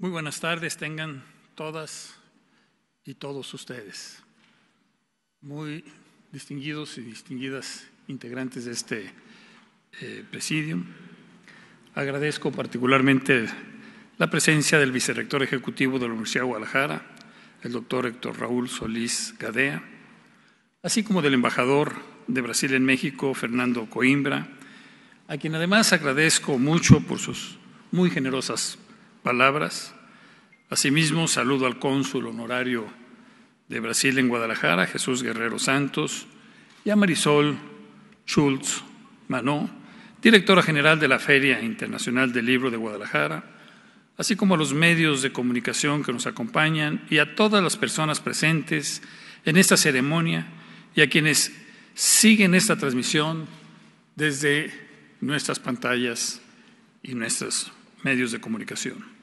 Muy buenas tardes, tengan todas y todos ustedes, muy distinguidos y distinguidas integrantes de este eh, presidium. Agradezco particularmente la presencia del vicerrector ejecutivo de la Universidad de Guadalajara, el doctor Héctor Raúl Solís Gadea, así como del embajador de Brasil en México, Fernando Coimbra, a quien además agradezco mucho por sus muy generosas palabras. Asimismo, saludo al cónsul honorario de Brasil en Guadalajara, Jesús Guerrero Santos, y a Marisol Schultz Manó, directora general de la Feria Internacional del Libro de Guadalajara, así como a los medios de comunicación que nos acompañan y a todas las personas presentes en esta ceremonia y a quienes siguen esta transmisión desde nuestras pantallas y nuestros medios de comunicación.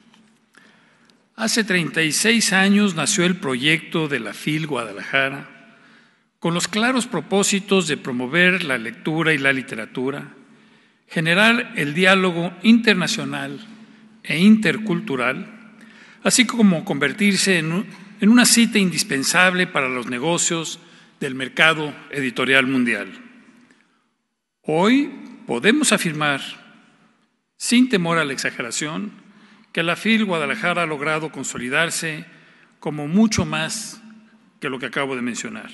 Hace 36 años nació el proyecto de la FIL Guadalajara con los claros propósitos de promover la lectura y la literatura, generar el diálogo internacional e intercultural, así como convertirse en, en una cita indispensable para los negocios del mercado editorial mundial. Hoy podemos afirmar, sin temor a la exageración, que la FIL Guadalajara ha logrado consolidarse como mucho más que lo que acabo de mencionar.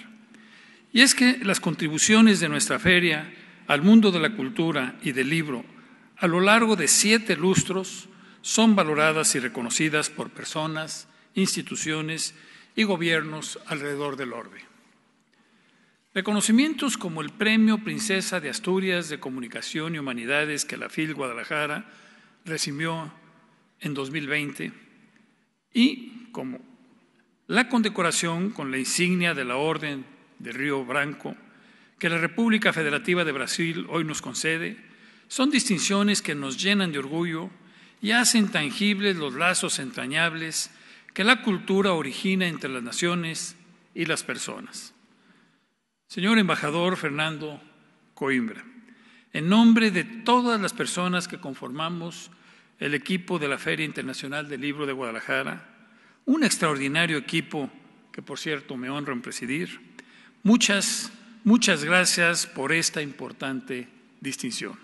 Y es que las contribuciones de nuestra feria al mundo de la cultura y del libro a lo largo de siete lustros son valoradas y reconocidas por personas, instituciones y gobiernos alrededor del orbe. Reconocimientos como el Premio Princesa de Asturias de Comunicación y Humanidades que la FIL Guadalajara recibió en 2020 y como la condecoración con la insignia de la Orden de Río Branco que la República Federativa de Brasil hoy nos concede, son distinciones que nos llenan de orgullo y hacen tangibles los lazos entrañables que la cultura origina entre las naciones y las personas. Señor embajador Fernando Coimbra, en nombre de todas las personas que conformamos el equipo de la Feria Internacional del Libro de Guadalajara, un extraordinario equipo que por cierto me honro en presidir. Muchas, muchas gracias por esta importante distinción.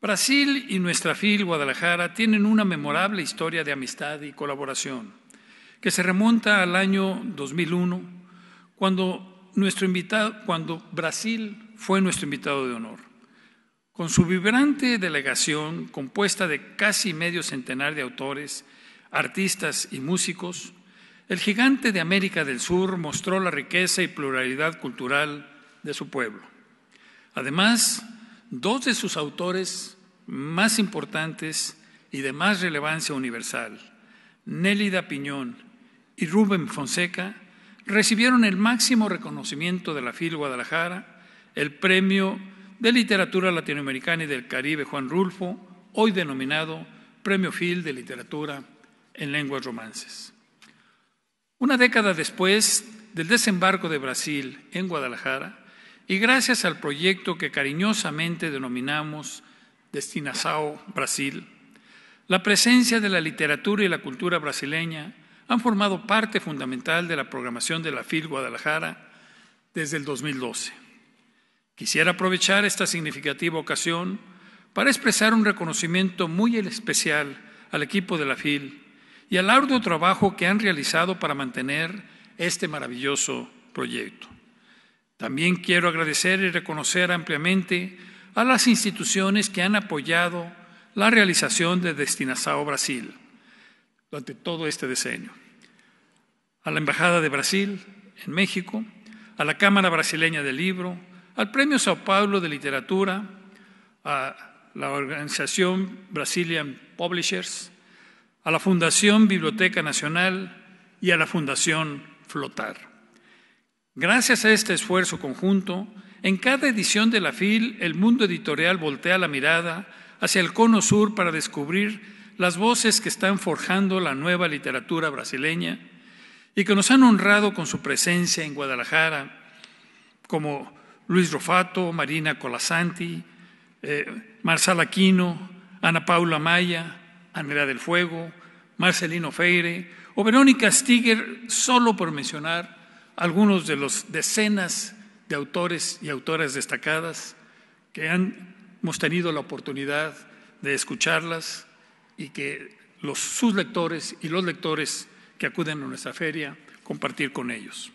Brasil y nuestra FIL Guadalajara tienen una memorable historia de amistad y colaboración que se remonta al año 2001, cuando, cuando Brasil fue nuestro invitado de honor. Con su vibrante delegación, compuesta de casi medio centenar de autores, artistas y músicos, el gigante de América del Sur mostró la riqueza y pluralidad cultural de su pueblo. Además, dos de sus autores más importantes y de más relevancia universal, Nélida Piñón y Rubén Fonseca, recibieron el máximo reconocimiento de la FIL Guadalajara, el premio de Literatura Latinoamericana y del Caribe Juan Rulfo, hoy denominado Premio Fil de Literatura en Lenguas Romances. Una década después del desembarco de Brasil en Guadalajara, y gracias al proyecto que cariñosamente denominamos Destinazao Brasil, la presencia de la literatura y la cultura brasileña han formado parte fundamental de la programación de la FIL Guadalajara desde el 2012. Quisiera aprovechar esta significativa ocasión para expresar un reconocimiento muy especial al equipo de la FIL y al arduo trabajo que han realizado para mantener este maravilloso proyecto. También quiero agradecer y reconocer ampliamente a las instituciones que han apoyado la realización de Destinazao Brasil durante todo este diseño, A la Embajada de Brasil en México, a la Cámara Brasileña del Libro, al Premio Sao Paulo de Literatura, a la organización Brazilian Publishers, a la Fundación Biblioteca Nacional y a la Fundación Flotar. Gracias a este esfuerzo conjunto, en cada edición de la FIL, el mundo editorial voltea la mirada hacia el cono sur para descubrir las voces que están forjando la nueva literatura brasileña y que nos han honrado con su presencia en Guadalajara, como Luis Rofato, Marina Colasanti, eh, Marsala Aquino, Ana Paula Maya, Andrea del Fuego, Marcelino Feire o Verónica Stiger, solo por mencionar algunos de los decenas de autores y autoras destacadas que hemos tenido la oportunidad de escucharlas y que los, sus lectores y los lectores que acuden a nuestra feria compartir con ellos.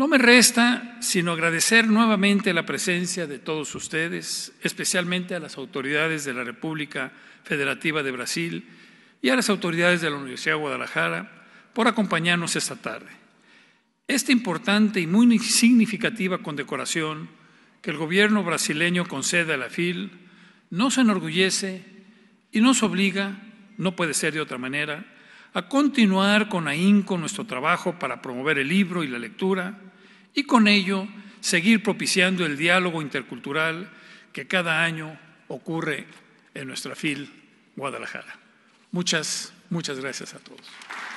No me resta sino agradecer nuevamente la presencia de todos ustedes, especialmente a las autoridades de la República Federativa de Brasil y a las autoridades de la Universidad de Guadalajara por acompañarnos esta tarde. Esta importante y muy significativa condecoración que el gobierno brasileño concede a la FIL nos enorgullece y nos obliga, no puede ser de otra manera, a continuar con ahínco nuestro trabajo para promover el libro y la lectura, y con ello seguir propiciando el diálogo intercultural que cada año ocurre en nuestra FIL Guadalajara. Muchas, muchas gracias a todos.